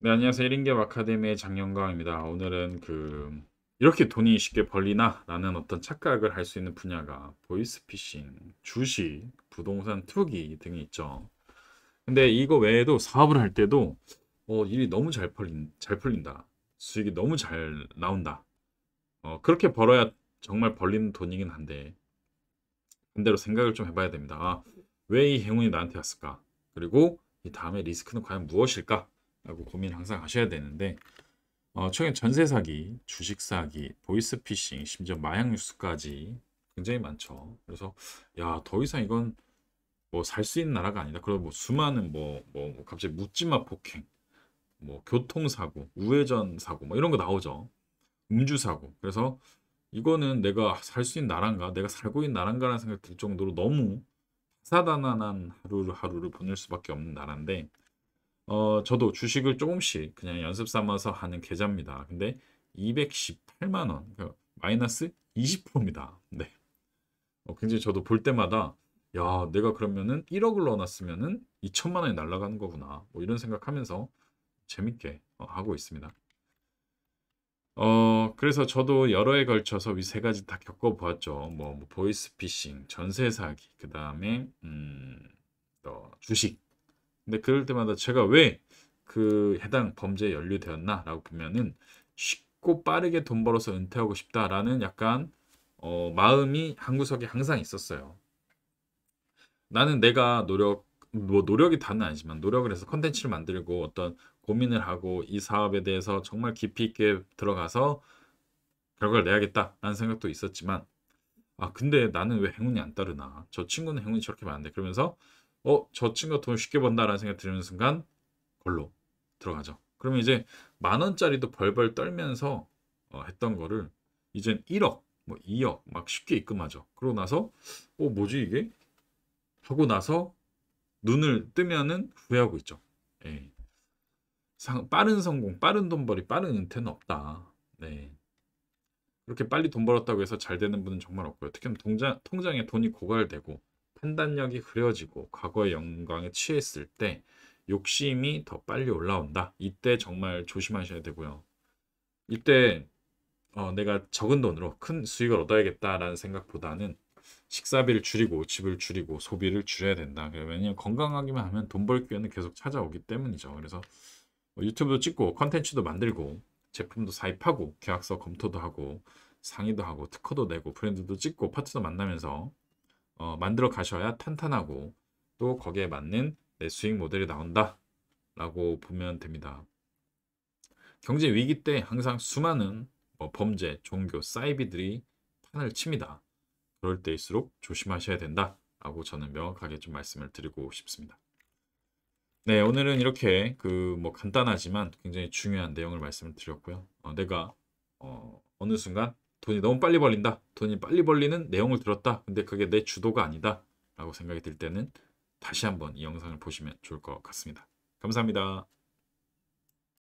네, 안녕하세요. 1인기업 아카데미의 장영광입니다. 오늘은 그 이렇게 돈이 쉽게 벌리나? 라는 어떤 착각을 할 수 있는 분야가 보이스피싱, 주식, 부동산 투기 등이 있죠. 근데 이거 외에도 사업을 할 때도 어, 일이 너무 잘, 풀린, 잘 풀린다. 수익이 너무 잘 나온다. 어, 그렇게 벌어야 정말 벌리는 돈이긴 한데 반대로 생각을 좀 해봐야 됩니다. 아, 왜이 행운이 나한테 왔을까? 그리고 이 다음에 리스크는 과연 무엇일까? 라고 고민 항상 하셔야 되는데 어, 최근 전세 사기, 주식 사기, 보이스 피싱, 심지어 마약 뉴스까지 굉장히 많죠. 그래서 야 더 이상 이건 뭐 살 수 있는 나라가 아니다. 그리고 뭐 수많은 뭐뭐 뭐, 뭐 갑자기 묻지마 폭행, 뭐 교통사고, 우회전 사고 뭐 이런 거 나오죠. 음주 사고. 그래서 이거는 내가 살 수 있는 나라인가 내가 살고 있는 나라인가라는 생각이 들 정도로 너무 사단난한 하루를 하루를 보낼 수밖에 없는 나라인데 어, 저도 주식을 조금씩 그냥 연습 삼아서 하는 계좌입니다. 근데 218만 원, 그러니까 마이너스 20%입니다. 네. 어, 굉장히 저도 볼 때마다 야, 내가 그러면은 1억을 넣어놨으면은 2천만 원이 날아가는 거구나. 뭐 이런 생각하면서 재밌게 어, 하고 있습니다. 어, 그래서 저도 여러 해 걸쳐서 이세 가지 다 겪어보았죠. 뭐, 뭐 보이스피싱, 전세 사기, 그 다음에 음, 또 주식 근데 그럴 때마다 제가 왜 그 해당 범죄에 연루되었나라고 보면은 쉽고 빠르게 돈 벌어서 은퇴하고 싶다라는 약간 어, 마음이 한 구석에 항상 있었어요. 나는 내가 노력 뭐 노력이 다는 아니지만 노력을 해서 컨텐츠를 만들고 어떤 고민을 하고 이 사업에 대해서 정말 깊이 있게 들어가서 결과를 내야겠다라는 생각도 있었지만 아 근데 나는 왜 행운이 안 따르나 저 친구는 행운이 저렇게 많은데 그러면서 어, 저 친구가 돈 쉽게 번다라는 생각이 드는 순간 걸로 들어가죠. 그러면 이제 만 원짜리도 벌벌 떨면서 어, 했던 거를 이젠 1억, 뭐 2억 막 쉽게 입금하죠. 그러고 나서 어, 뭐지 이게? 하고 나서 눈을 뜨면은 후회하고 있죠. 예. 상, 빠른 성공, 빠른 돈벌이, 빠른 은퇴는 없다. 네. 그렇게 빨리 돈 벌었다고 해서 잘 되는 분은 정말 없고요. 특히 통장, 통장에 돈이 고갈되고 판단력이 흐려지고 과거의 영광에 취했을 때 욕심이 더 빨리 올라온다. 이때 정말 조심하셔야 되고요. 이때 어, 내가 적은 돈으로 큰 수익을 얻어야겠다라는 생각보다는 식사비를 줄이고 집을 줄이고 소비를 줄여야 된다. 왜냐면 건강하기만 하면 돈 벌 기회는 계속 찾아오기 때문이죠. 그래서 뭐 유튜브도 찍고 컨텐츠도 만들고 제품도 사입하고 계약서 검토도 하고 상의도 하고 특허도 내고 브랜드도 찍고 파트도 만나면서 어, 만들어 가셔야 탄탄하고 또 거기에 맞는 내 수익 모델이 나온다라고 보면 됩니다. 경제 위기 때 항상 수많은 뭐 범죄, 종교, 사이비들이 판을 칩니다. 그럴 때일수록 조심하셔야 된다라고 저는 명확하게 좀 말씀을 드리고 싶습니다. 네, 오늘은 이렇게 그 뭐 간단하지만 굉장히 중요한 내용을 말씀을 드렸고요. 어, 내가 어, 어느 순간 돈이 너무 빨리 벌린다. 돈이 빨리 벌리는 내용을 들었다. 근데 그게 내 주도가 아니다. 라고 생각이 들 때는 다시 한번 이 영상을 보시면 좋을 것 같습니다. 감사합니다.